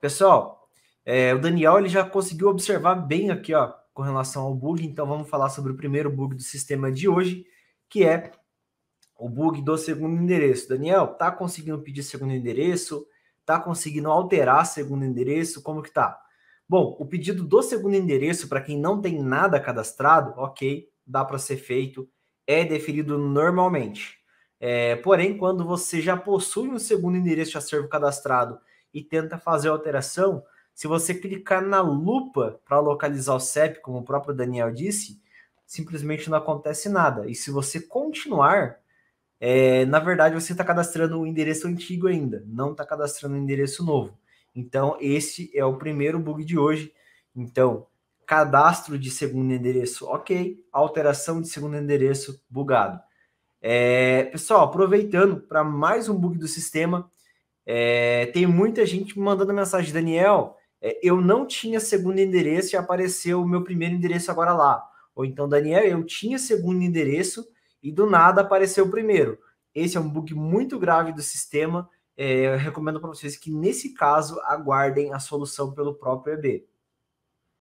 Pessoal, é, o Daniel ele já conseguiu observar bem aqui, ó, com relação ao bug. Então vamos falar sobre o primeiro bug do sistema de hoje, que é o bug do segundo endereço. Daniel, tá conseguindo pedir segundo endereço? Tá conseguindo alterar segundo endereço? Como que tá? Bom, o pedido do segundo endereço para quem não tem nada cadastrado, ok, dá para ser feito, é deferido normalmente. É, porém, quando você já possui um segundo endereço de acervo cadastrado e tenta fazer a alteração, se você clicar na lupa para localizar o CEP, como o próprio Daniel disse, simplesmente não acontece nada. E se você continuar, é, na verdade você está cadastrando o endereço antigo ainda, não está cadastrando o endereço novo. Então, esse é o primeiro bug de hoje. Então, cadastro de segundo endereço, ok. Alteração de segundo endereço, bugado. É, pessoal, aproveitando para mais um bug do sistema, é, tem muita gente me mandando mensagem, Daniel, é, eu não tinha segundo endereço e apareceu o meu primeiro endereço agora lá. Ou então, Daniel, eu tinha segundo endereço e do nada apareceu o primeiro. Esse é um bug muito grave do sistema. É, eu recomendo para vocês que, nesse caso, aguardem a solução pelo próprio EB.